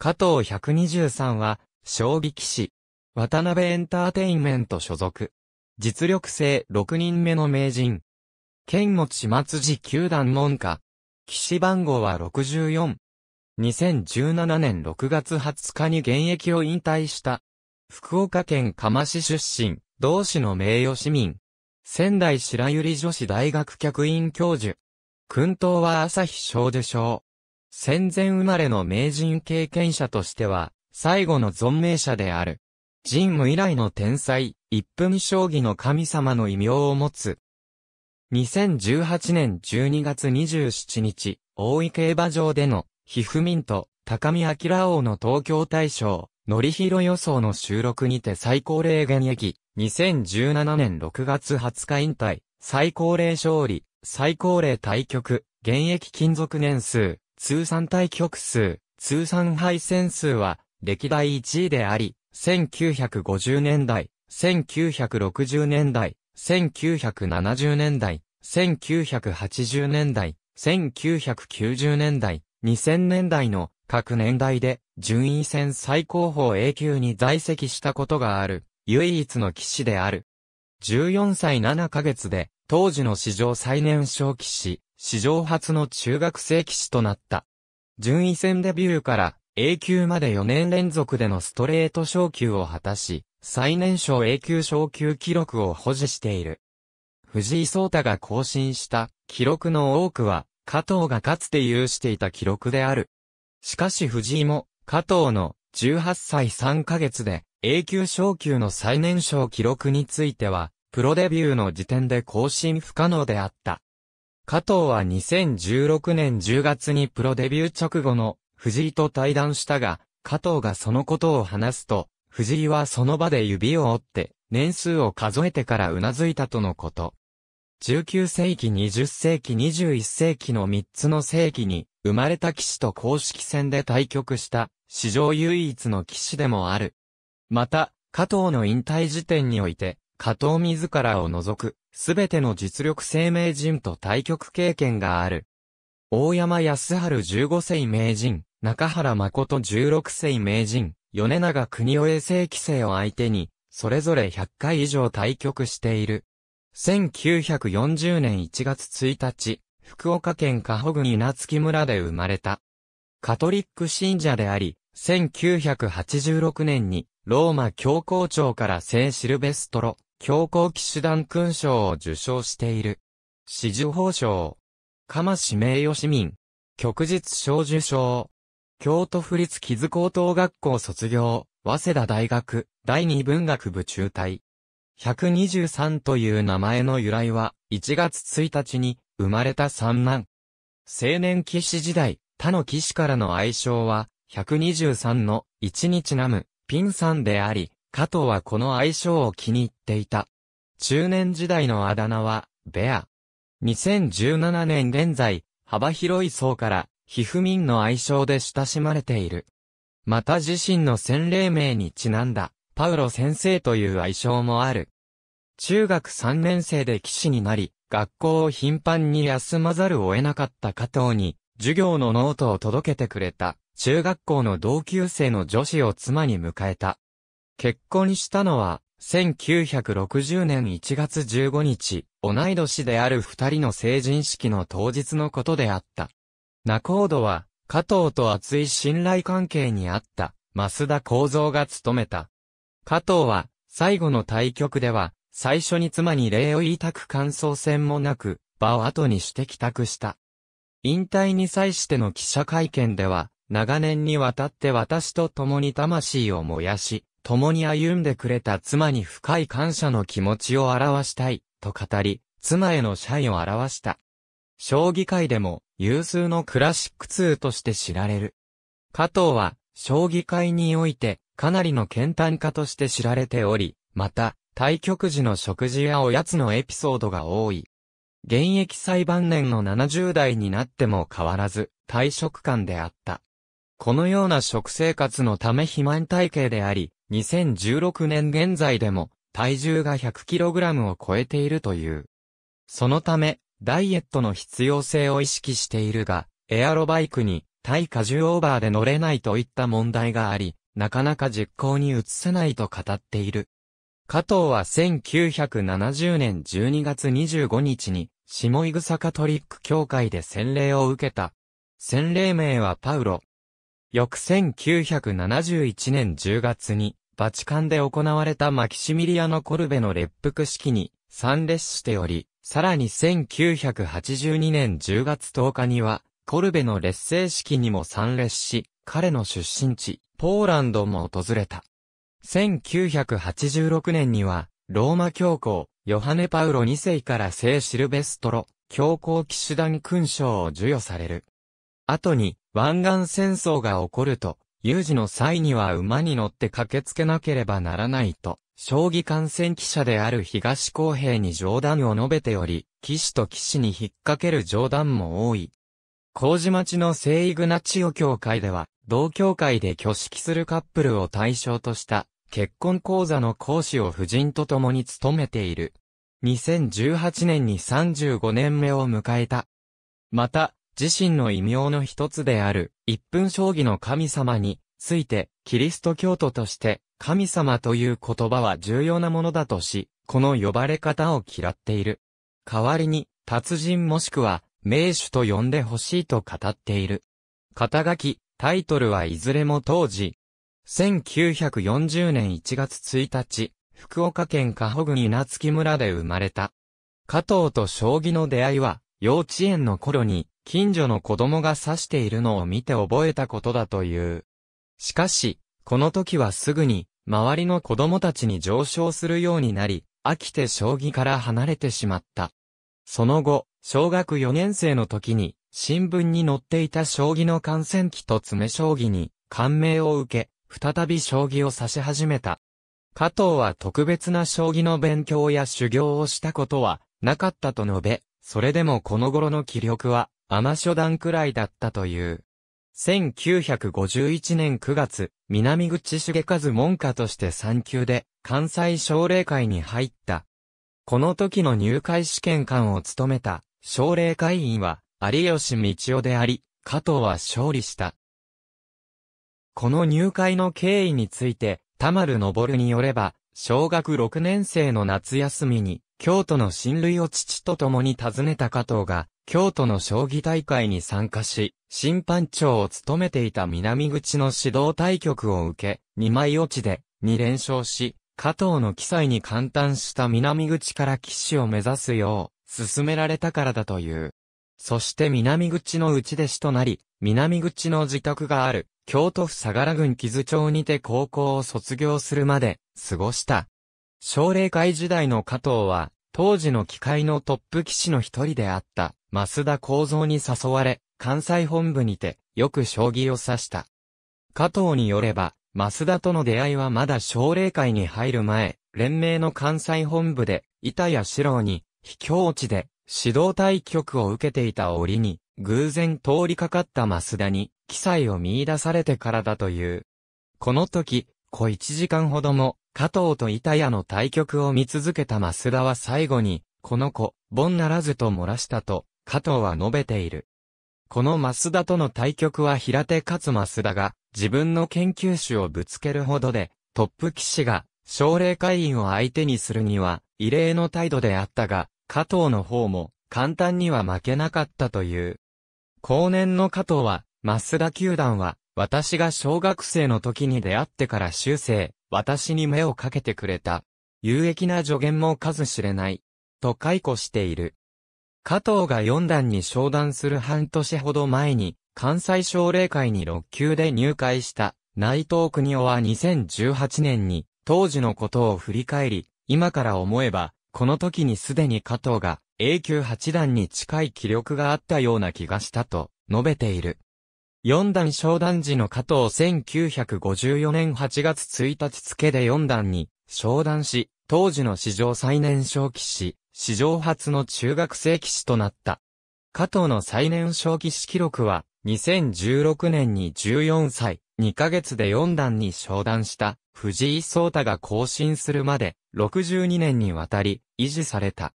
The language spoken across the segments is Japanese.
加藤123は、将棋騎士。渡辺エンターテインメント所属。実力性6人目の名人。剣持松寺球団門下。騎士番号は64。2017年6月20日に現役を引退した。福岡県釜市出身、同市の名誉市民。仙台白百合女子大学客員教授。訓東は朝日し受賞。戦前生まれの名人経験者としては、最後の存命者である。神武以来の天才、一分将棋の神様の異名を持つ。2018年12月27日、大井競馬場での、ひふみんと、高見明王の東京大賞、のりひろ予想の収録にて最高齢現役、2017年6月20日引退、最高齢勝利、最高齢対局、現役金属年数、通算対局数、通算敗戦数は、歴代1位であり、1950年代、1960年代、1970年代、1980年代、1990年代、2000年代の各年代で順位戦最高峰 A 級に在籍したことがある唯一の騎士である。14歳7ヶ月で当時の史上最年少騎士、史上初の中学生騎士となった。順位戦デビューから A 級まで4年連続でのストレート昇級を果たし、最年少 A 級昇級記録を保持している。藤井聡太が更新した記録の多くは、加藤がかつて有していた記録である。しかし藤井も、加藤の18歳3ヶ月で A 級昇級の最年少記録については、プロデビューの時点で更新不可能であった。加藤は2016年10月にプロデビュー直後の藤井と対談したが、加藤がそのことを話すと、藤井はその場で指を折って、年数を数えてから頷いたとのこと。19世紀20世紀21世紀の3つの世紀に、生まれた騎士と公式戦で対局した、史上唯一の騎士でもある。また、加藤の引退時点において、加藤自らを除く、すべての実力生命人と対局経験がある。大山康春15世名人、中原誠16世名人、米長国夫衛星規制を相手に、それぞれ100回以上対局している。1940年1月1日、福岡県加保郡稲月村で生まれた。カトリック信者であり、1986年に、ローマ教皇庁から聖シルベストロ、強行騎士団勲章を受章している。紫綬褒章。鎌市名誉市民。旭日章受章。京都府立木津高等学校卒業。早稲田大学第二文学部中退。123という名前の由来は、1月1日に生まれた三男。青年騎士時代、他の騎士からの愛称は、123の一日ナム、ピンさんであり、加藤はこの愛称を気に入っていた。中年時代のあだ名は、ベア。2017年現在、幅広い層から、皮膚民の愛称で親しまれている。また自身の洗礼名にちなんだ、パウロ先生という愛称もある。中学3年生で騎士になり、学校を頻繁に休まざるを得なかった加藤に、授業のノートを届けてくれた、中学校の同級生の女子を妻に迎えた。結婚したのは、1960年1月15日、同い年である二人の成人式の当日のことであった。仲人は、加藤と厚い信頼関係にあった、増田幸三が務めた。加藤は、最後の対局では、最初に妻に礼を言いたく感想戦もなく、場を後にして帰宅した。引退に際しての記者会見では、長年にわたって私と共に魂を燃やし、共に歩んでくれた妻に深い感謝の気持ちを表したい、と語り、妻への謝意を表した。将棋界でも有数のクラシック2として知られる。加藤は、将棋界において、かなりの健単家として知られており、また、対局時の食事やおやつのエピソードが多い。現役最晩年の70代になっても変わらず、退職感であった。このような食生活のため肥満体系であり、2016年現在でも体重が 100kg を超えているという。そのため、ダイエットの必要性を意識しているが、エアロバイクに対荷重オーバーで乗れないといった問題があり、なかなか実行に移せないと語っている。加藤は1970年12月25日に、下井草カトリック協会で洗礼を受けた。洗礼名はパウロ。翌1971年10月に、バチカンで行われたマキシミリアのコルベの列腹式に参列しており、さらに1982年10月10日には、コルベの劣勢式にも参列し、彼の出身地、ポーランドも訪れた。1986年には、ローマ教皇、ヨハネ・パウロ2世から聖シルベストロ、教皇騎士団勲章を授与される。後に、湾岸戦争が起こると、有事の際には馬に乗って駆けつけなければならないと、将棋観戦記者である東公平に冗談を述べており、騎士と騎士に引っ掛ける冗談も多い。麹町の聖イグナチオ教会では、同教会で挙式するカップルを対象とした結婚講座の講師を夫人と共に務めている。2018年に35年目を迎えた。また、自身の異名の一つである、一分将棋の神様について、キリスト教徒として、神様という言葉は重要なものだとし、この呼ばれ方を嫌っている。代わりに、達人もしくは、名手と呼んでほしいと語っている。肩書き、タイトルはいずれも当時、1940年1月1日、福岡県加穂郡稲月村で生まれた。加藤と将棋の出会いは、幼稚園の頃に、近所の子供が刺しているのを見て覚えたことだという。しかし、この時はすぐに、周りの子供たちに上昇するようになり、飽きて将棋から離れてしまった。その後、小学4年生の時に、新聞に載っていた将棋の観戦記と詰将棋に、感銘を受け、再び将棋を指し始めた。加藤は特別な将棋の勉強や修行をしたことは、なかったと述べ、それでもこの頃の気力は、尼初段くらいだったという。1951年9月、南口重和門下として3級で関西奨励会に入った。この時の入会試験官を務めた奨励会員は有吉道夫であり、加藤は勝利した。この入会の経緯について、田丸昇によれば、小学6年生の夏休みに、京都の親類を父と共に訪ねた加藤が、京都の将棋大会に参加し、審判長を務めていた南口の指導対局を受け、2枚落ちで2連勝し、加藤の記載に簡単した南口から騎士を目指すよう、進められたからだという。そして南口の内弟子となり、南口の自宅がある、京都府相良郡木津町にて高校を卒業するまで、過ごした。奨励会時代の加藤は、当時の機械のトップ騎士の一人であった。増田構造に誘われ、関西本部にて、よく将棋を指した。加藤によれば、増田との出会いはまだ奨励会に入る前、連盟の関西本部で、板谷四郎に、秘境地で、指導対局を受けていた折に、偶然通りかかった増田に、記載を見出されてからだという。この時、小一時間ほども、加藤と板谷の対局を見続けた増田は最後に、この子、ボンならずと漏らしたと、加藤は述べている。この増田との対局は平手勝増田が自分の研究種をぶつけるほどで、トップ棋士が奨励会員を相手にするには異例の態度であったが、加藤の方も簡単には負けなかったという。後年の加藤は、増田球団は、私が小学生の時に出会ってから修正、私に目をかけてくれた。有益な助言も数知れない。と解雇している。加藤が4段に昇段する半年ほど前に、関西奨励会に6級で入会した内藤国夫は2018年に当時のことを振り返り、今から思えば、この時にすでに加藤が A 級8段に近い気力があったような気がしたと述べている。4段昇段時の加藤1954年8月1日付で4段に昇段し、当時の史上最年少騎士、史上初の中学生騎士となった。加藤の最年少騎士記録は、2016年に14歳、2ヶ月で4段に昇段した藤井聡太が更新するまで62年にわたり維持された。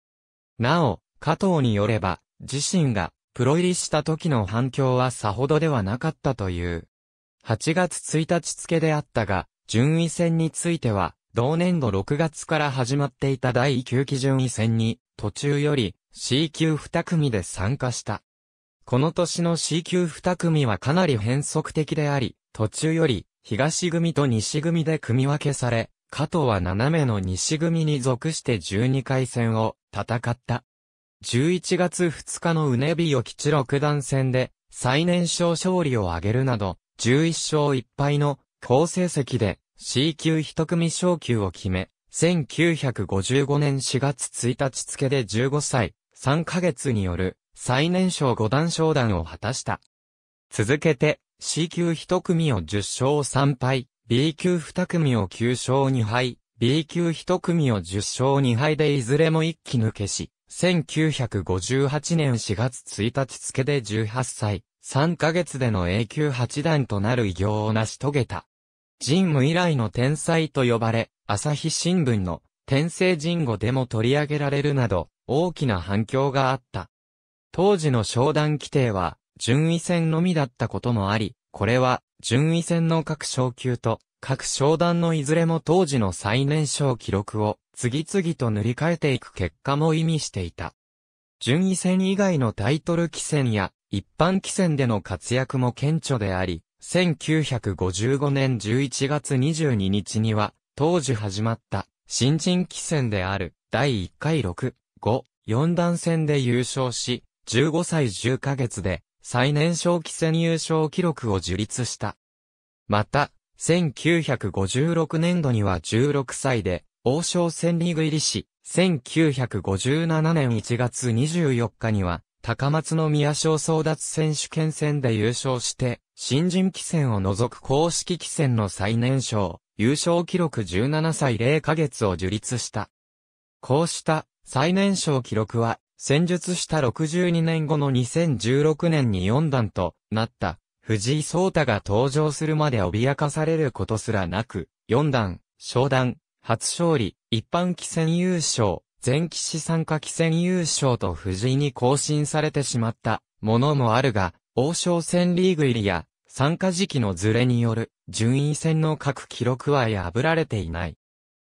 なお、加藤によれば、自身がプロ入りした時の反響はさほどではなかったという。8月1日付であったが、順位戦については、同年度6月から始まっていた第9基準位戦に、途中より C 級2組で参加した。この年の C 級2組はかなり変則的であり、途中より東組と西組で組み分けされ、加藤は斜めの西組に属して12回戦を戦った。11月2日のうねびよ吉六段戦で最年少勝利を挙げるなど、11勝1敗の好成績で C 級一組昇級を決め、1955年4月1日付で15歳、3ヶ月による最年少五段昇段を果たした。続けて、C 級一組を10勝3敗、B 級二組を9勝2敗、B 級一組を10勝2敗でいずれも一気抜けし、1958年4月1日付で18歳、3ヶ月での A 級八段となる偉業を成し遂げた。神武以来の天才と呼ばれ、朝日新聞の天聖神語でも取り上げられるなど、大きな反響があった。当時の商談規定は、順位戦のみだったこともあり、これは、順位戦の各昇級と、各商談のいずれも当時の最年少記録を、次々と塗り替えていく結果も意味していた。順位戦以外のタイトル棋戦や、一般棋戦での活躍も顕著であり、1955年11月22日には、当時始まった新人棋戦である第1回6、5、4段戦で優勝し、15歳10ヶ月で最年少棋戦優勝記録を樹立した。また、1956年度には16歳で王将戦リーグ入りし、1957年1月24日には高松の宮賞争奪選手権戦で優勝して、新人棋戦を除く公式棋戦の最年少、優勝記録17歳0ヶ月を樹立した。こうした最年少記録は、戦術した62年後の2016年に4段となった藤井聡太が登場するまで脅かされることすらなく、4段、昇段、初勝利、一般棋戦優勝、前期資産下期戦優勝と藤井に更新されてしまったものもあるが、王将戦リーグ入りや参加時期のズレによる順位戦の各記録は破られていない。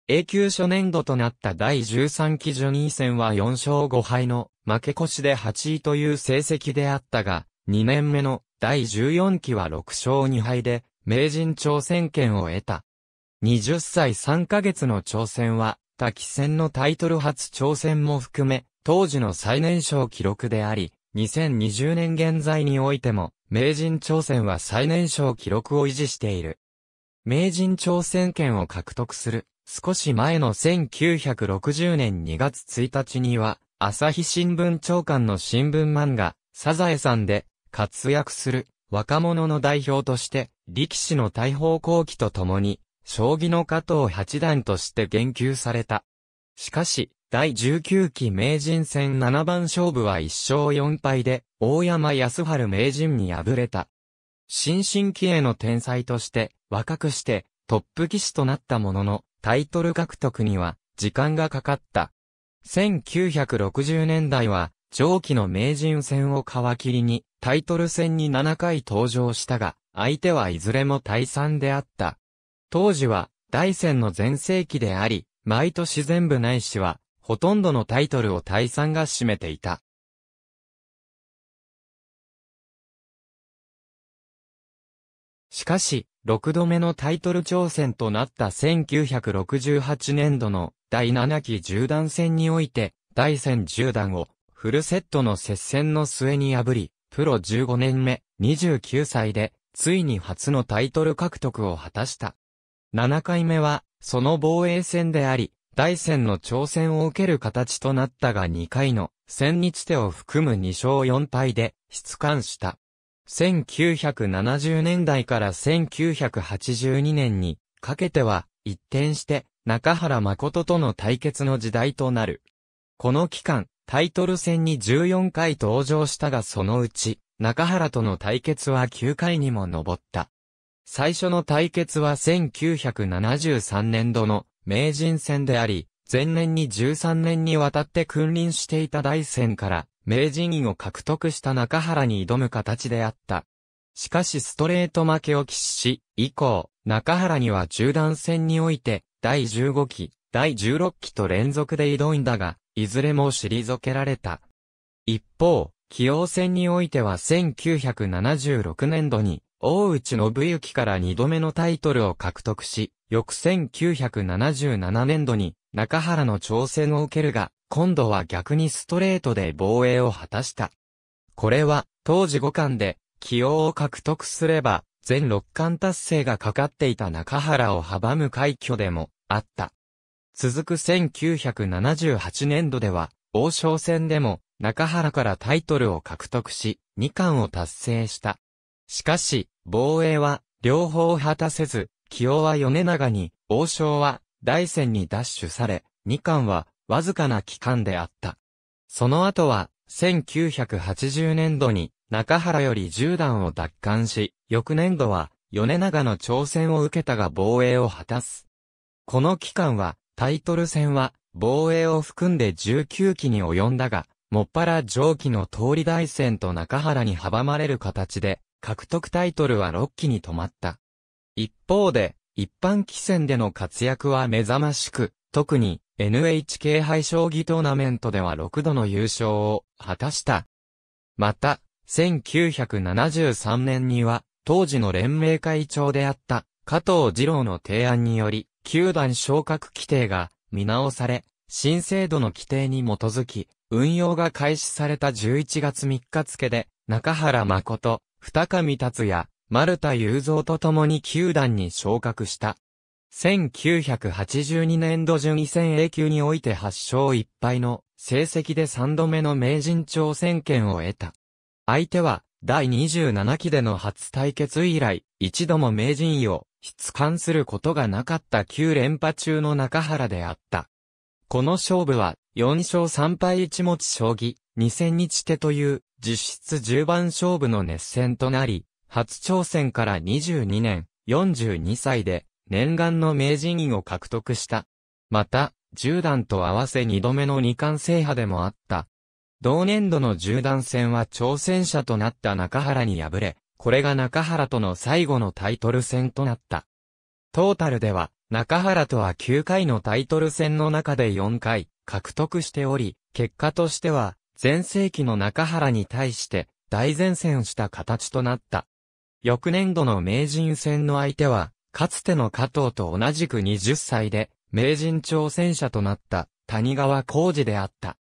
永久初年度となった第13期ジ位ニー戦は4勝5敗の負け越しで8位という成績であったが、2年目の第14期は6勝2敗で名人挑戦権を得た。20歳3ヶ月の挑戦はった棋戦のタイトル初挑戦も含め、当時の最年少記録であり、2020年現在においても、名人挑戦は最年少記録を維持している。名人挑戦権を獲得する、少し前の1960年2月1日には、朝日新聞長官の新聞漫画、サザエさんで、活躍する、若者の代表として、力士の大砲後期と共に、将棋の加藤八段として言及された。しかし、第19期名人戦7番勝負は1勝4敗で、大山康春名人に敗れた。新進気鋭の天才として、若くして、トップ棋士となったものの、タイトル獲得には、時間がかかった。1960年代は、上記の名人戦を皮切りに、タイトル戦に7回登場したが、相手はいずれも退散であった。当時は、大戦の前世紀であり、毎年全部ないしは、ほとんどのタイトルを大さんが占めていた。しかし、6度目のタイトル挑戦となった1968年度の第7期10段戦において、第戦10段をフルセットの接戦の末に破り、プロ15年目、29歳で、ついに初のタイトル獲得を果たした。7回目は、その防衛戦であり、大戦の挑戦を受ける形となったが2回の戦日手を含む2勝4敗で出艦した。1970年代から1982年にかけては一転して中原誠との対決の時代となる。この期間、タイトル戦に14回登場したがそのうち中原との対決は9回にも上った。最初の対決は1973年度の名人戦であり、前年に13年にわたって君臨していた大戦から名人位を獲得した中原に挑む形であった。しかしストレート負けを喫し、以降、中原には中段戦において、第15期、第16期と連続で挑んだが、いずれも退けられた。一方、棋王戦においては1976年度に、大内信之から二度目のタイトルを獲得し、翌1977年度に中原の挑戦を受けるが、今度は逆にストレートで防衛を果たした。これは、当時五冠で、起用を獲得すれば、全六冠達成がかかっていた中原を阻む快挙でも、あった。続く1978年度では、王将戦でも、中原からタイトルを獲得し、二冠を達成した。しかし、防衛は、両方を果たせず、清は米長に、王将は、大戦に奪取され、二冠は、わずかな期間であった。その後は、1980年度に、中原より十段を奪還し、翌年度は、米長の挑戦を受けたが防衛を果たす。この期間は、タイトル戦は、防衛を含んで19期に及んだが、もっぱら上記の通り大戦と中原に阻まれる形で、獲得タイトルは6期に止まった。一方で、一般棋戦での活躍は目覚ましく、特に NHK 杯将棋トーナメントでは6度の優勝を果たした。また、1973年には、当時の連盟会長であった加藤二郎の提案により、球団昇格規定が見直され、新制度の規定に基づき、運用が開始された11月3日付で、中原誠、二上達也、丸田雄三と共に球団に昇格した。1982年度順位戦 A 級において8勝1敗の成績で3度目の名人挑戦権を得た。相手は第27期での初対決以来、一度も名人位を出感することがなかった9連覇中の中原であった。この勝負は、4勝3敗1持ち将棋、2戦日手という、実質10番勝負の熱戦となり、初挑戦から22年、42歳で、念願の名人位を獲得した。また、10段と合わせ2度目の二冠制覇でもあった。同年度の10段戦は挑戦者となった中原に敗れ、これが中原との最後のタイトル戦となった。トータルでは、中原とは9回のタイトル戦の中で4回獲得しており、結果としては、前世紀の中原に対して大前線した形となった。翌年度の名人戦の相手は、かつての加藤と同じく20歳で、名人挑戦者となった谷川浩二であった。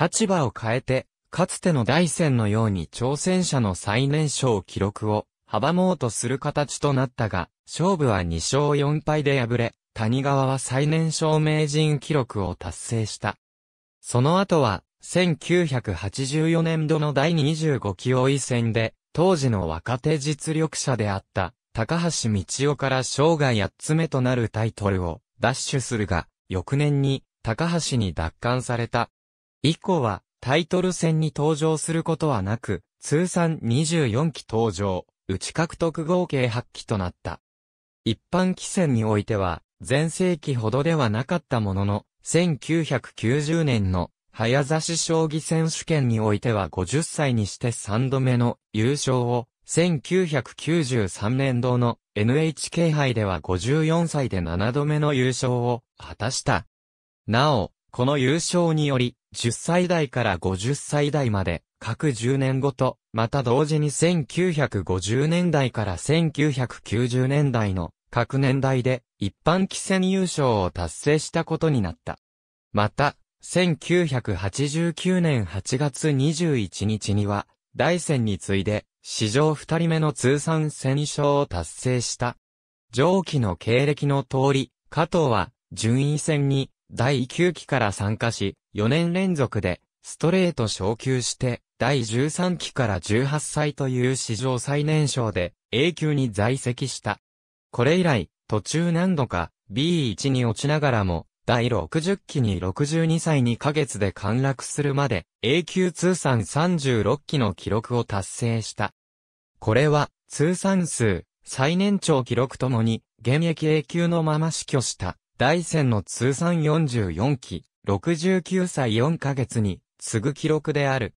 立場を変えて、かつての大戦のように挑戦者の最年少記録を阻もうとする形となったが、勝負は2勝4敗で敗れ、谷川は最年少名人記録を達成した。その後は、1984年度の第25期王位戦で、当時の若手実力者であった、高橋道夫から生涯8つ目となるタイトルを奪取するが、翌年に高橋に奪還された。以降はタイトル戦に登場することはなく、通算24期登場、内獲得合計8期となった。一般棋戦においては、前世紀ほどではなかったものの、1990年の早指し将棋選手権においては50歳にして3度目の優勝を、1993年度の NHK 杯では54歳で7度目の優勝を果たした。なお、この優勝により、10歳代から50歳代まで、各10年ごと、また同時に1950年代から1990年代の各年代で一般棋戦優勝を達成したことになった。また、1989年8月21日には、大戦に次いで、史上2人目の通算戦勝を達成した。上記の経歴の通り、加藤は、順位戦に、第9期から参加し、4年連続で、ストレート昇級して、第13期から18歳という史上最年少で A 級に在籍した。これ以来、途中何度か B1 に落ちながらも、第60期に62歳2ヶ月で陥落するまで、A 級通算36期の記録を達成した。これは、通算数、最年長記録ともに、現役 A 級のまま死去した、大戦の通算44期、69歳4ヶ月に、次ぐ記録である。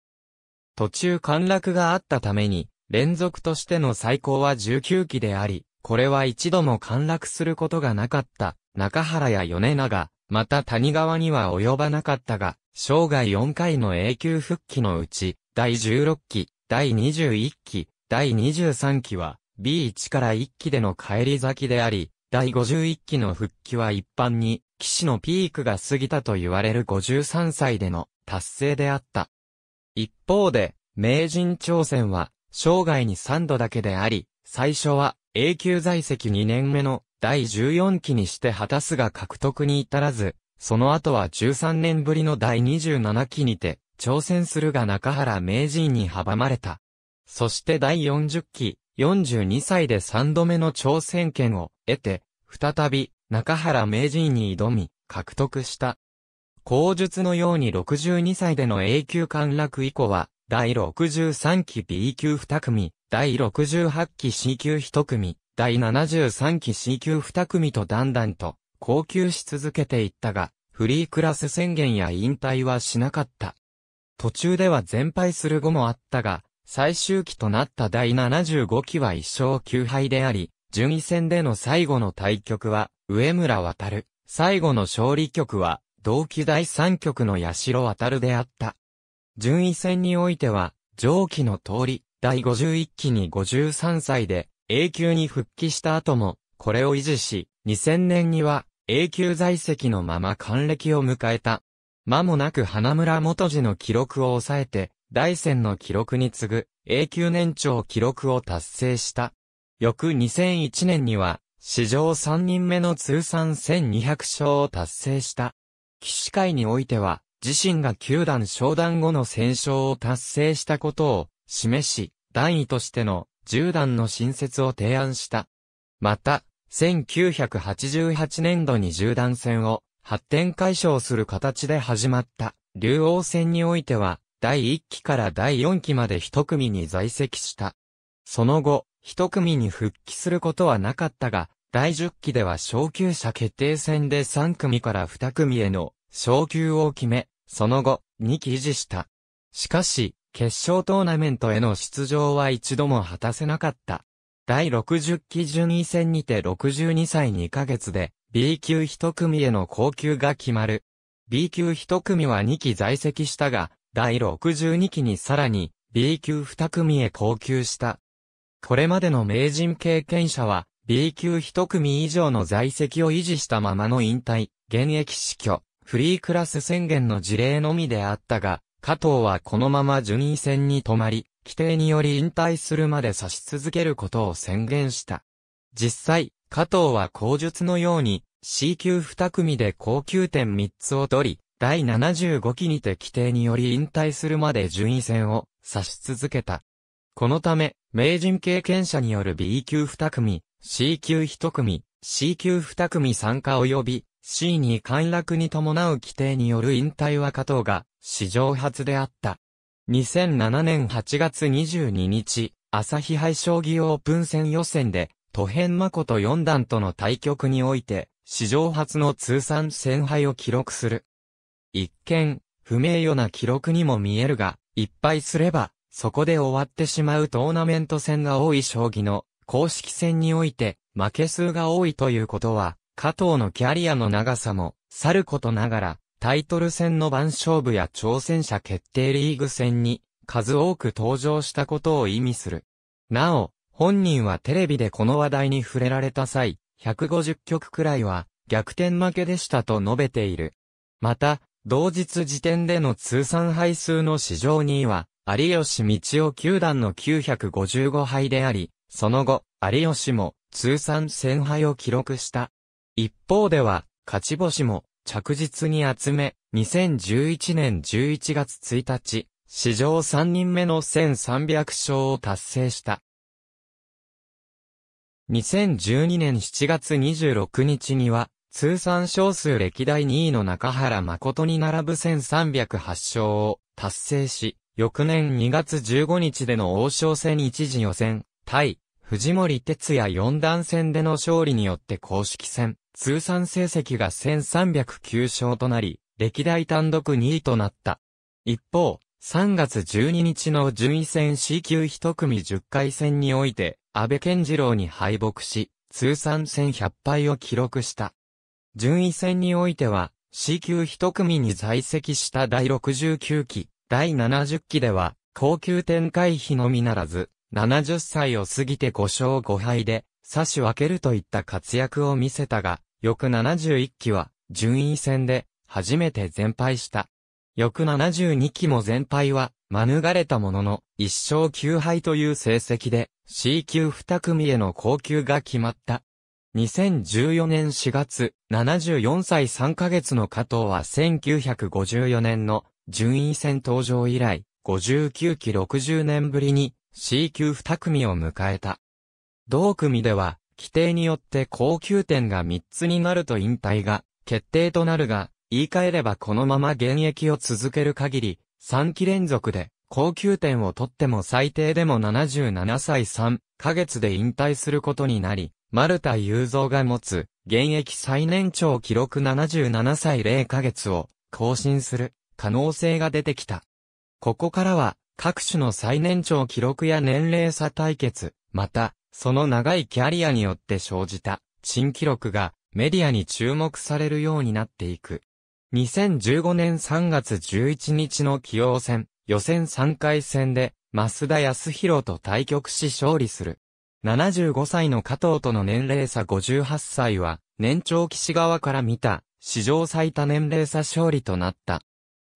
途中陥落があったために、連続としての最高は19期であり、これは一度も陥落することがなかった、中原や米長、また谷川には及ばなかったが、生涯4回の永久復帰のうち、第16期、第21期、第23期は、B1 から1期での帰り咲きであり、第51期の復帰は一般に、騎士のピークが過ぎたと言われる53歳での達成であった。一方で、名人挑戦は、生涯に3度だけであり、最初は、永久在籍2年目の第14期にして果たすが獲得に至らず、その後は13年ぶりの第27期にて、挑戦するが中原名人に阻まれた。そして第40期、42歳で3度目の挑戦権を得て、再び中原名人に挑み、獲得した。口述のように62歳での A 級陥落以降は、第63期 B 級2組、第68期 C 級1組、第73期 C 級2組とだんだんと、高級し続けていったが、フリークラス宣言や引退はしなかった。途中では全敗する後もあったが、最終期となった第75期は1勝9敗であり、順位戦での最後の対局は、上村渡る。最後の勝利局は、同期第三局の八代渡であった。順位戦においては、上記の通り、第51期に53歳で、A 級に復帰した後も、これを維持し、2000年には、A 級在籍のまま還暦を迎えた。間もなく花村元次の記録を抑えて、大戦の記録に次ぐ、A 級年長記録を達成した。翌2001年には、史上3人目の通算1200勝を達成した。騎士会においては、自身が球団昇段後の戦勝を達成したことを示し、段位としての銃弾段の新設を提案した。また、1988年度に銃弾段戦を発展解消する形で始まった竜王戦においては、第1期から第4期まで一組に在籍した。その後、一組に復帰することはなかったが、第10期では昇級者決定戦で3組から2組への昇級を決め、その後、2期維持した。しかし、決勝トーナメントへの出場は一度も果たせなかった。第60期順位戦にて62歳2ヶ月で B 級1組への降級が決まる。B 級1組は2期在籍したが、第62期にさらに B 級2組へ降級した。これまでの名人経験者は B 級一組以上の在籍を維持したままの引退、現役死去、フリークラス宣言の事例のみであったが、加藤はこのまま順位戦に止まり、規定により引退するまで指し続けることを宣言した。実際、加藤は口述のように、C 級二組で高級点三つを取り、第75期にて規定により引退するまで順位戦を指し続けた。このため、名人経験者による B 級二組、C 級一組、C 級二組参加及び C に陥落に伴う規定による引退は加藤が史上初であった。2007年8月22日、朝日杯将棋オープン戦予選で、都編誠四段との対局において、史上初の通算戦0敗を記録する。一見、不名誉な記録にも見えるが、一敗すれば、そこで終わってしまうトーナメント戦が多い将棋の公式戦において負け数が多いということは、加藤のキャリアの長さも、さることながら、タイトル戦の番勝負や挑戦者決定リーグ戦に、数多く登場したことを意味する。なお、本人はテレビでこの話題に触れられた際、150局くらいは、逆転負けでしたと述べている。また、同日時点での通算敗数の史上2位は、有吉道夫球団の955敗であり、その後、有吉も通算戦敗を記録した。一方では、勝ち星も着実に集め、2011年11月1日、史上3人目の1300勝を達成した。2012年7月26日には、通算勝数歴代2位の中原誠に並ぶ1308勝を達成し、翌年2月15日での王将戦一時予選、対、藤森哲也四段戦での勝利によって公式戦、通算成績が1309勝となり、歴代単独2位となった。一方、3月12日の順位戦 C 級一組10回戦において、安倍健次郎に敗北し、通算戦100敗を記録した。順位戦においては、C 級一組に在籍した第69期、第70期では、高級展開費のみならず、70歳を過ぎて5勝5敗で、差し分けるといった活躍を見せたが、翌71期は、順位戦で、初めて全敗した。翌72期も全敗は、免れたものの、1勝9敗という成績で、C 級2組への降級が決まった。2014年4月、74歳3ヶ月の加藤は1954年の順位戦登場以来、59期60年ぶりに C 級2組を迎えた。同組では、規定によって高級点が3つになると引退が決定となるが、言い換えればこのまま現役を続ける限り、3期連続で高級点を取っても最低でも77歳3ヶ月で引退することになり、丸田雄三が持つ現役最年長記録77歳0ヶ月を更新する可能性が出てきた。ここからは各種の最年長記録や年齢差対決、また、その長いキャリアによって生じた、新記録がメディアに注目されるようになっていく。2015年3月11日の起用戦、予選3回戦で、増田康弘と対局し勝利する。75歳の加藤との年齢差58歳は、年長騎士側から見た、史上最多年齢差勝利となった。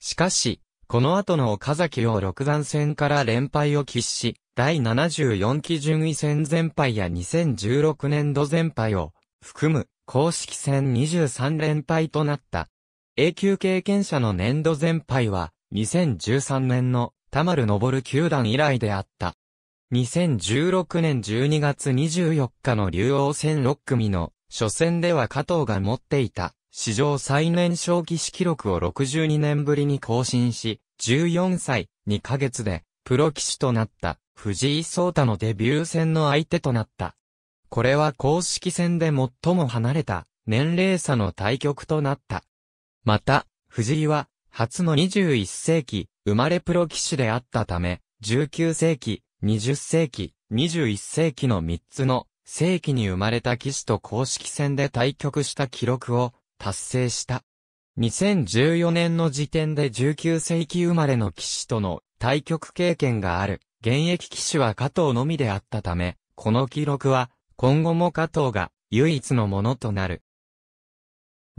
しかし、この後の岡崎を六段戦から連敗を喫し、第74期順位戦全敗や2016年度全敗を含む公式戦23連敗となった。A 級経験者の年度全敗は2013年の田丸昇球団以来であった。2016年12月24日の竜王戦6組の初戦では加藤が持っていた史上最年少騎士記録を62年ぶりに更新し、14歳2ヶ月でプロ騎士となった藤井聡太のデビュー戦の相手となった。これは公式戦で最も離れた年齢差の対局となった。また、藤井は初の21世紀生まれプロ騎士であったため、19世紀、20世紀、21世紀の3つの世紀に生まれた騎士と公式戦で対局した記録を達成した。2014年の時点で19世紀生まれの騎士との対局経験がある、現役騎士は加藤のみであったため、この記録は、今後も加藤が唯一のものとなる。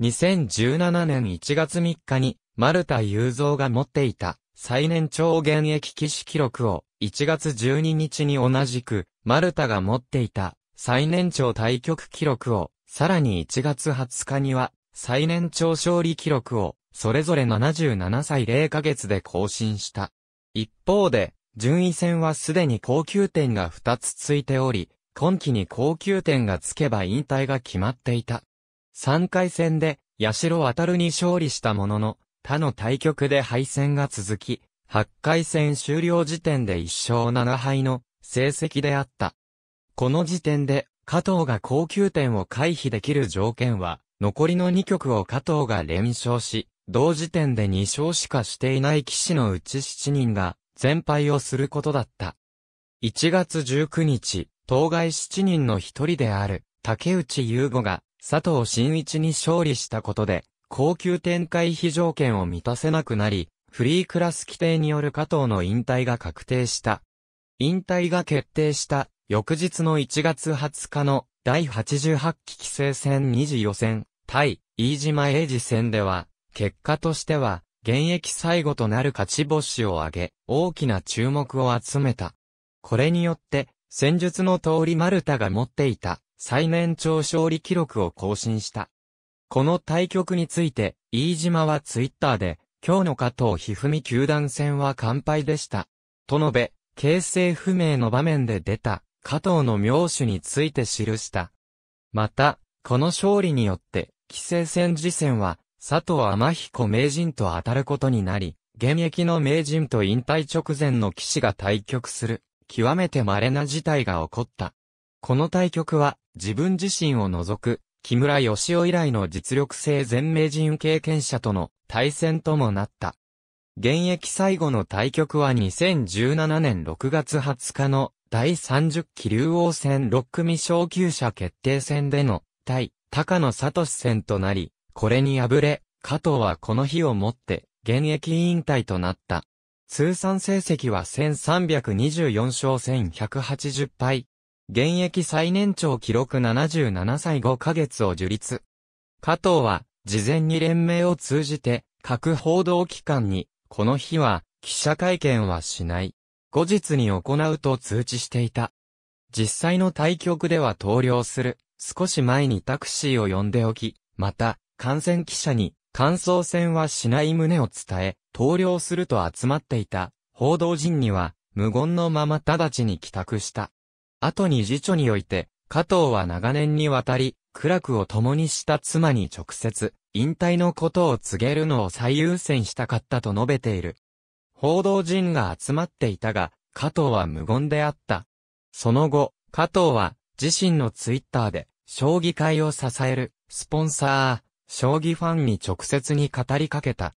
2017年1月3日に、丸田雄三が持っていた最年長現役騎士記録を、1月12日に同じく、丸田が持っていた最年長対局記録を、さらに1月20日には、最年長勝利記録を、それぞれ77歳0ヶ月で更新した。一方で、順位戦はすでに高級点が2つついており、今季に高級点がつけば引退が決まっていた。3回戦で、八代渡るに勝利したものの、他の対局で敗戦が続き、8回戦終了時点で1勝7敗の成績であった。この時点で、加藤が高級点を回避できる条件は、残りの2局を加藤が連勝し、同時点で2勝しかしていない騎士のうち7人が全敗をすることだった。1月19日、当該7人の一人である竹内優吾が佐藤真一に勝利したことで、高級展開非条件を満たせなくなり、フリークラス規定による加藤の引退が確定した。引退が決定した翌日の1月20日の第88期規制戦2次予選、対、飯島英治戦では、結果としては、現役最後となる勝ち星を挙げ、大きな注目を集めた。これによって、戦術の通り丸太が持っていた、最年長勝利記録を更新した。この対局について、飯島はツイッターで、今日の加藤一二三球団戦は完敗でした。と述べ、形勢不明の場面で出た、加藤の名手について記した。また、この勝利によって、棋聖戦次戦は、佐藤天彦名人と当たることになり、現役の名人と引退直前の騎士が対局する、極めて稀な事態が起こった。この対局は、自分自身を除く、木村義雄以来の実力性全名人経験者との対戦ともなった。現役最後の対局は2017年6月20日の第30期竜王戦6組昇級者決定戦での対高野聡戦となり、これに敗れ、加藤はこの日をもって現役引退となった。通算成績は1324勝1180敗。現役最年長記録77歳5ヶ月を樹立。加藤は、事前に連盟を通じて、各報道機関に、この日は、記者会見はしない。後日に行うと通知していた。実際の対局では投了する、少し前にタクシーを呼んでおき、また、感染記者に、感想戦はしない旨を伝え、投了すると集まっていた、報道陣には、無言のまま直ちに帰宅した。後に次女において、加藤は長年にわたり、苦楽を共にした妻に直接、引退のことを告げるのを最優先したかったと述べている。報道陣が集まっていたが、加藤は無言であった。その後、加藤は自身のツイッターで、将棋界を支える、スポンサー、将棋ファンに直接に語りかけた。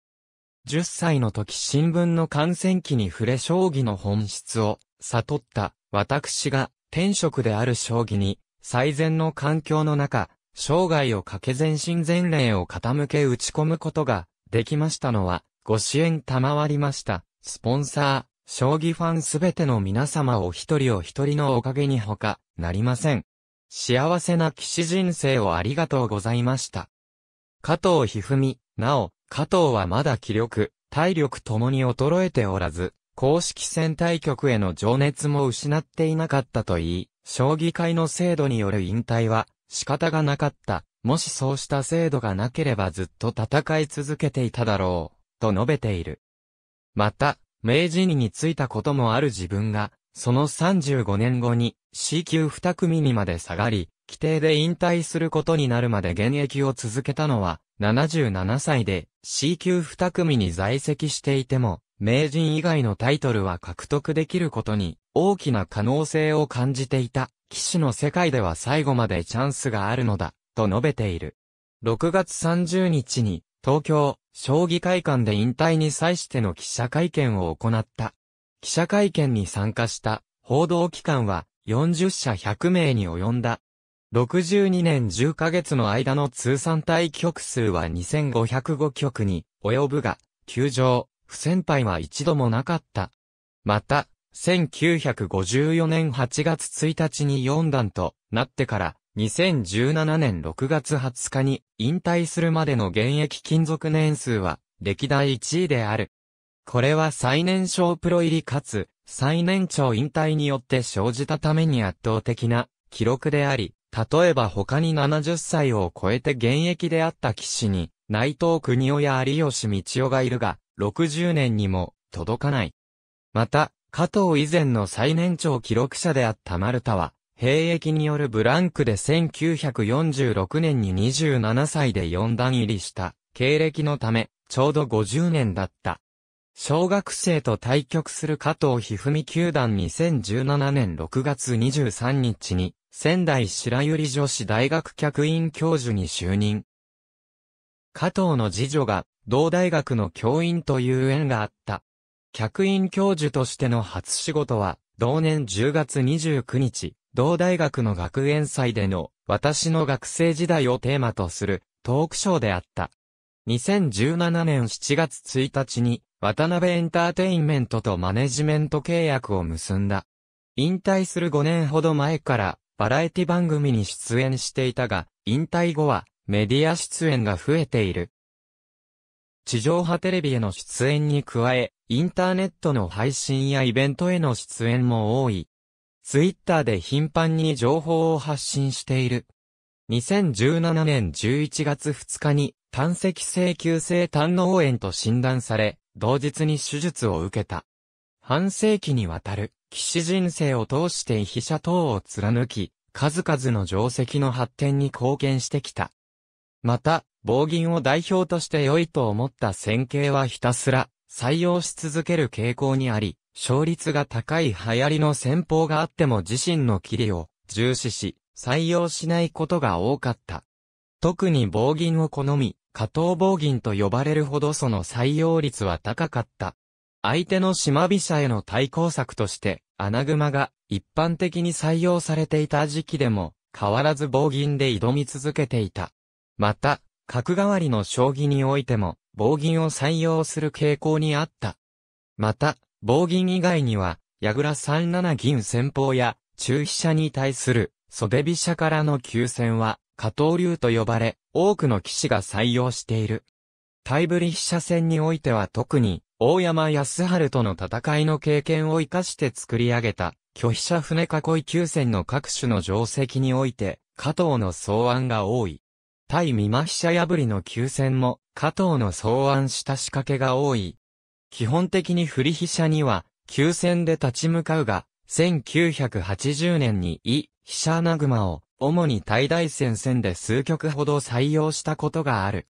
10歳の時新聞の感染期に触れ将棋の本質を悟った私が天職である将棋に最善の環境の中、生涯をかけ全身全霊を傾け打ち込むことができましたのはご支援賜りました。スポンサー、将棋ファンすべての皆様お一人お一人のおかげにほか、なりません。幸せな騎士人生をありがとうございました。加藤ひふみ、なお、加藤はまだ気力、体力ともに衰えておらず、公式戦対局への情熱も失っていなかったといい、将棋界の制度による引退は仕方がなかった。もしそうした制度がなければずっと戦い続けていただろう。と述べている。また、明治についたこともある自分が、その35年後に C 級2組にまで下がり、規定で引退することになるまで現役を続けたのは、77歳で C 級2組に在籍していても、名人以外のタイトルは獲得できることに大きな可能性を感じていた。騎士の世界では最後までチャンスがあるのだ、と述べている。6月30日に東京、将棋会館で引退に際しての記者会見を行った。記者会見に参加した報道機関は40社100名に及んだ。62年10ヶ月の間の通算対局数は2505局に及ぶが、球場、不先輩は一度もなかった。また、1954年8月1日に4段となってから、2017年6月20日に引退するまでの現役勤続年数は歴代1位である。これは最年少プロ入りかつ最年長引退によって生じたために圧倒的な記録であり、例えば他に70歳を超えて現役であった騎士に内藤国夫や有吉道夫がいるが、60年にも届かない。また、加藤以前の最年長記録者であった丸太は、兵役によるブランクで1946年に27歳で四段入りした、経歴のため、ちょうど50年だった。小学生と対局する加藤一二三球団2017年6月23日に、仙台白百合女子大学客員教授に就任。加藤の次女が、同大学の教員という縁があった。客員教授としての初仕事は、同年10月29日、同大学の学園祭での私の学生時代をテーマとするトークショーであった。2017年7月1日に渡辺エンターテインメントとマネジメント契約を結んだ。引退する5年ほど前からバラエティ番組に出演していたが、引退後はメディア出演が増えている。地上波テレビへの出演に加え、インターネットの配信やイベントへの出演も多い。ツイッターで頻繁に情報を発信している。2017年11月2日に、胆石性急性胆脳炎と診断され、同日に手術を受けた。半世紀にわたる、騎士人生を通して被写等を貫き、数々の定石の発展に貢献してきた。また、暴銀を代表として良いと思った戦型はひたすら採用し続ける傾向にあり、勝率が高い流行りの戦法があっても自身の切りを重視し、採用しないことが多かった。特に棒銀を好み、加藤棒銀と呼ばれるほどその採用率は高かった。相手の島飛車への対抗策として、穴熊が一般的に採用されていた時期でも、変わらず棒銀で挑み続けていた。また、角換わりの将棋においても、棒銀を採用する傾向にあった。また、棒銀以外には、矢倉3七銀先方や、中飛車に対する、袖飛車からの急戦は、加藤流と呼ばれ、多くの騎士が採用している。大振り飛車戦においては特に、大山康春との戦いの経験を生かして作り上げた、拒飛車船囲い急戦の各種の定石において、加藤の草案が多い。対美馬飛車破りの急戦も、加藤の草案した仕掛けが多い。基本的に振り飛車には、急戦で立ち向かうが、1980年にイ・飛車穴熊を、主に大大戦線で数曲ほど採用したことがある。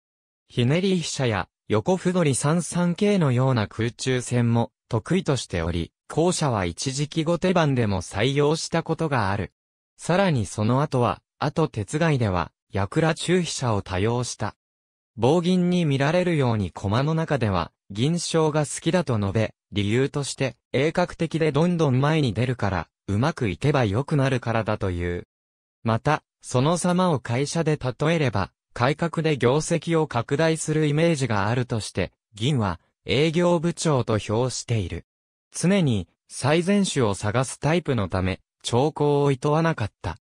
ひねり飛車や、横歩取り3三系のような空中戦も、得意としており、後者は一時期後手番でも採用したことがある。さらにその後は、あと鉄外では、役ら中飛車を多用した。棒銀に見られるように駒の中では、銀賞が好きだと述べ、理由として、鋭角的でどんどん前に出るから、うまくいけば良くなるからだという。また、その様を会社で例えれば、改革で業績を拡大するイメージがあるとして、銀は営業部長と評している。常に最善手を探すタイプのため、兆候を厭わなかった。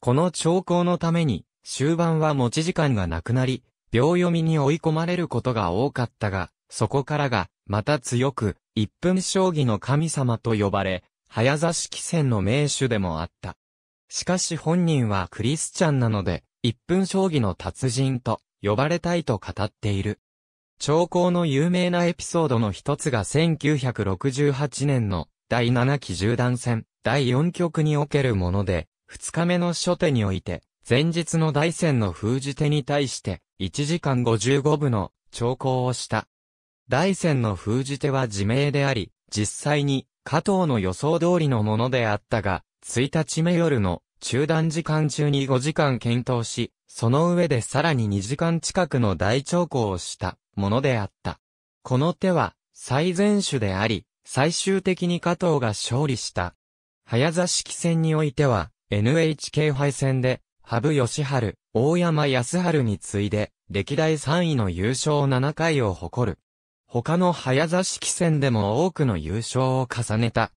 この兆候のために、終盤は持ち時間がなくなり、秒読みに追い込まれることが多かったが、そこからが、また強く、一分将棋の神様と呼ばれ、早指し棋戦の名手でもあった。しかし本人はクリスチャンなので、一分将棋の達人と呼ばれたいと語っている。長考の有名なエピソードの一つが1968年の第7期縦段戦第4局におけるもので、2日目の初手において、前日の大戦の封じ手に対して1時間55分の長考をした。大戦の封じ手は自明であり、実際に加藤の予想通りのものであったが、1日目夜の中断時間中に5時間検討し、その上でさらに2時間近くの大長考をしたものであった。この手は最善手であり、最終的に加藤が勝利した。早座式戦においては、NHK 杯戦で、羽生義春、大山康春に次いで、歴代3位の優勝7回を誇る。他の早座式戦でも多くの優勝を重ねた。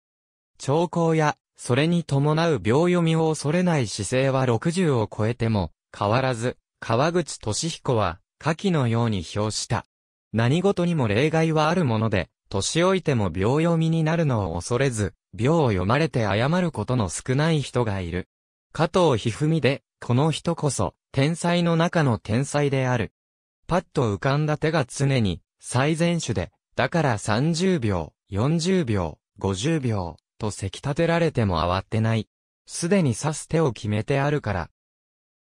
長考や、それに伴う秒読みを恐れない姿勢は60を超えても、変わらず、川口俊彦は、下記のように表した。何事にも例外はあるもので、年老いても秒読みになるのを恐れず、秒を読まれて謝ることの少ない人がいる。加藤一二三で、この人こそ、天才の中の天才である。パッと浮かんだ手が常に、最善手で、だから30秒、40秒、50秒、とせき立てられても慌てない。すでに指す手を決めてあるから。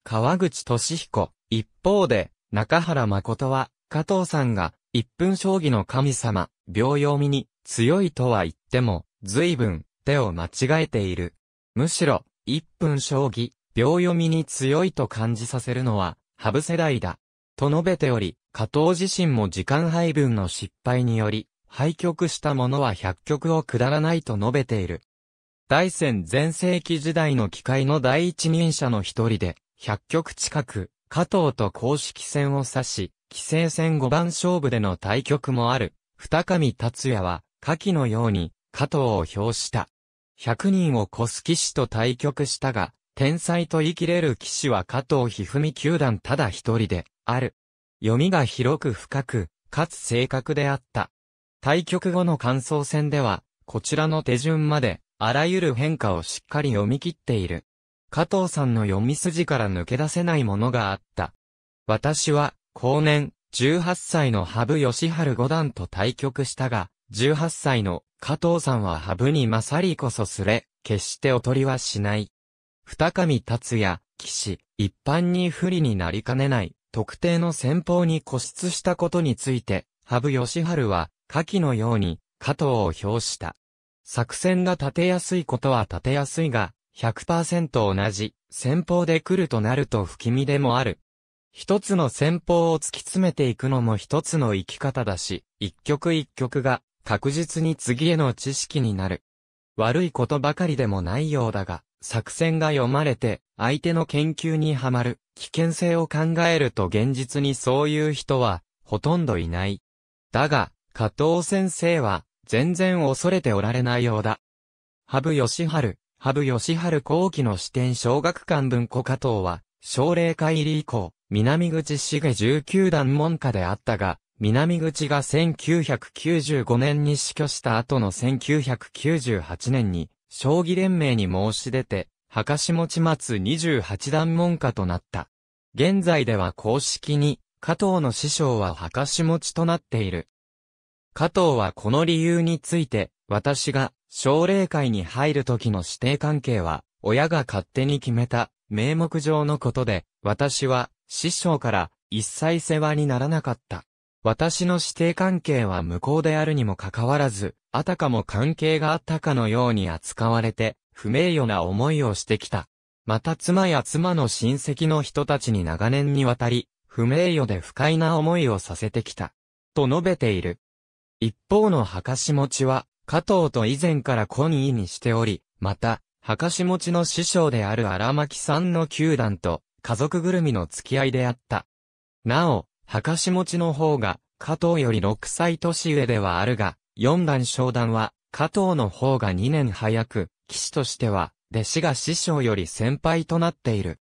川口俊彦。一方で、中原誠は、加藤さんが、一分将棋の神様、秒読みに、強いとは言っても、随分、手を間違えている。むしろ、一分将棋、秒読みに強いと感じさせるのは、ハブ世代だ。と述べており、加藤自身も時間配分の失敗により、廃局した者は100局を下らないと述べている。大戦前世紀時代の機械の第一人者の一人で、100局近く、加藤と公式戦を指し、棋聖戦5番勝負での対局もある、二上達也は、下記のように、加藤を表した。100人を越す騎士と対局したが、天才と言い切れる騎士は加藤一二三九段ただ一人で、ある。読みが広く深く、かつ正確であった。対局後の感想戦では、こちらの手順まで、あらゆる変化をしっかり読み切っている。加藤さんの読み筋から抜け出せないものがあった。私は、後年、18歳の羽生善治五段と対局したが、18歳の加藤さんは羽生に勝りこそすれ、決して劣りはしない。二上達也、騎士、一般に不利になりかねない、特定の戦法に固執したことについて、羽生義春は、下記のように、加藤を表した。作戦が立てやすいことは立てやすいが、100%同じ、戦法で来るとなると不気味でもある。一つの戦法を突き詰めていくのも一つの生き方だし、一曲一曲が、確実に次への知識になる。悪いことばかりでもないようだが、作戦が読まれて、相手の研究にはまる、危険性を考えると現実にそういう人は、ほとんどいない。だが、加藤先生は、全然恐れておられないようだ。ハブヨシハル、ハブヨシハル後期の視点小学館文庫加藤は、奨励会入り以降、南口茂19段門下であったが、南口が1995年に死去した後の1998年に、将棋連盟に申し出て、博士持松28段門下となった。現在では公式に、加藤の師匠は博士持ちとなっている。加藤はこの理由について、私が、奨励会に入る時の指定関係は、親が勝手に決めた、名目上のことで、私は、師匠から、一切世話にならなかった。私の師弟関係は無効であるにもかかわらず、あたかも関係があったかのように扱われて、不名誉な思いをしてきた。また妻や妻の親戚の人たちに長年にわたり、不名誉で不快な思いをさせてきた。と述べている。一方の博士持ちは、加藤と以前から懇意にしており、また、博士持ちの師匠である荒牧さんの球団と、家族ぐるみの付き合いであった。なお、はかし持ちの方が、加藤より6歳年上ではあるが、四段昇段は、加藤の方が2年早く、騎士としては、弟子が師匠より先輩となっている。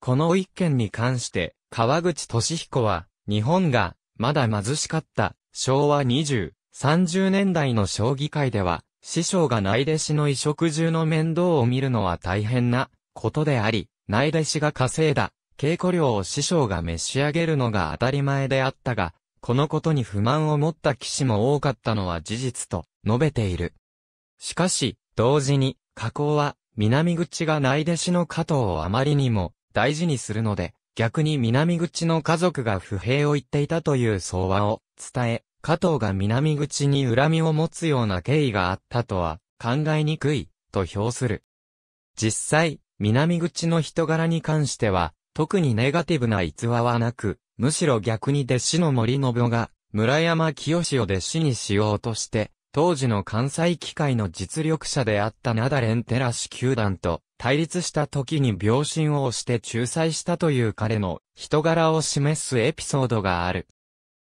この一件に関して、川口俊彦は、日本が、まだ貧しかった、昭和20、30年代の将棋界では、師匠が内弟子の衣食住の面倒を見るのは大変な、ことであり、内弟子が稼いだ、稽古料を師匠が召し上げるのが当たり前であったが、このことに不満を持った騎士も多かったのは事実と述べている。しかし、同時に、加工は、南口が内弟子の加藤をあまりにも大事にするので、逆に南口の家族が不平を言っていたという相話を伝え、加藤が南口に恨みを持つような経緯があったとは考えにくいと評する。実際、南口の人柄に関しては、特にネガティブな逸話はなく、むしろ逆に弟子の森信夫が、村山清を弟子にしようとして、当時の関西機械の実力者であったナダレン・テラシ球団と対立した時に病心を押して仲裁したという彼の人柄を示すエピソードがある。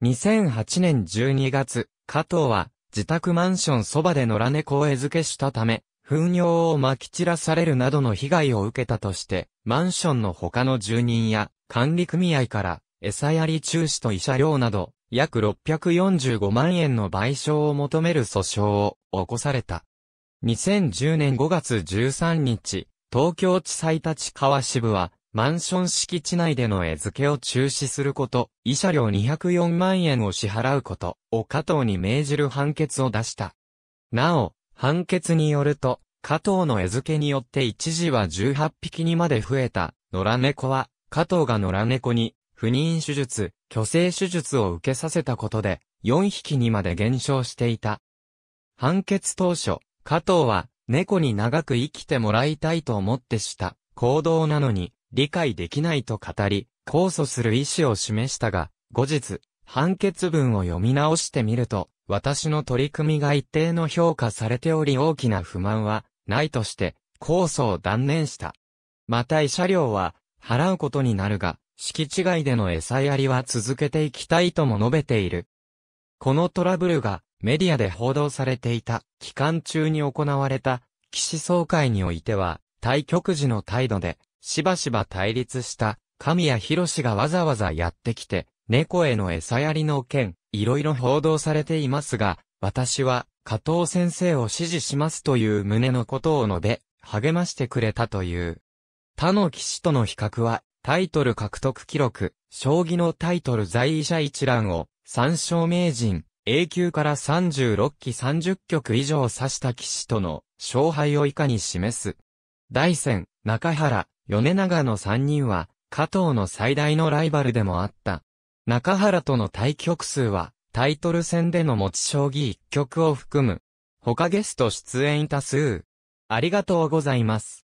2008年12月、加藤は自宅マンションそばで野良猫を餌付けしたため、糞尿を撒き散らされるなどの被害を受けたとして、マンションの他の住人や管理組合から餌やり中止と慰謝料など、約645万円の賠償を求める訴訟を起こされた。2010年5月13日、東京地裁立川支部は、マンション敷地内での餌付けを中止すること、慰謝料204万円を支払うことを加藤に命じる判決を出した。なお、判決によると、加藤の餌付けによって一時は18匹にまで増えた、野良猫は、加藤が野良猫に、不妊手術、虚勢手術を受けさせたことで、4匹にまで減少していた。判決当初、加藤は、猫に長く生きてもらいたいと思ってした行動なのに理解できないと語り、控訴する意思を示したが、後日、判決文を読み直してみると、私の取り組みが一定の評価されており大きな不満はないとして、控訴を断念した。また慰謝料は払うことになるが、敷地外での餌やりは続けていきたいとも述べている。このトラブルがメディアで報道されていた期間中に行われた岸総会においては、対局時の態度でしばしば対立した神谷博士がわざわざやってきて、猫への餌やりの件、いろいろ報道されていますが、私は、加藤先生を支持しますという旨のことを述べ、励ましてくれたという。他の騎士との比較は、タイトル獲得記録、将棋のタイトル在位者一覧を、参照名人、A 級から36期30局以上指した騎士との勝敗を以下に示す。大戦、中原、米長の3人は、加藤の最大のライバルでもあった。中原との対局数は、タイトル戦での持ち将棋1局を含む、他ゲスト出演多数。ありがとうございます。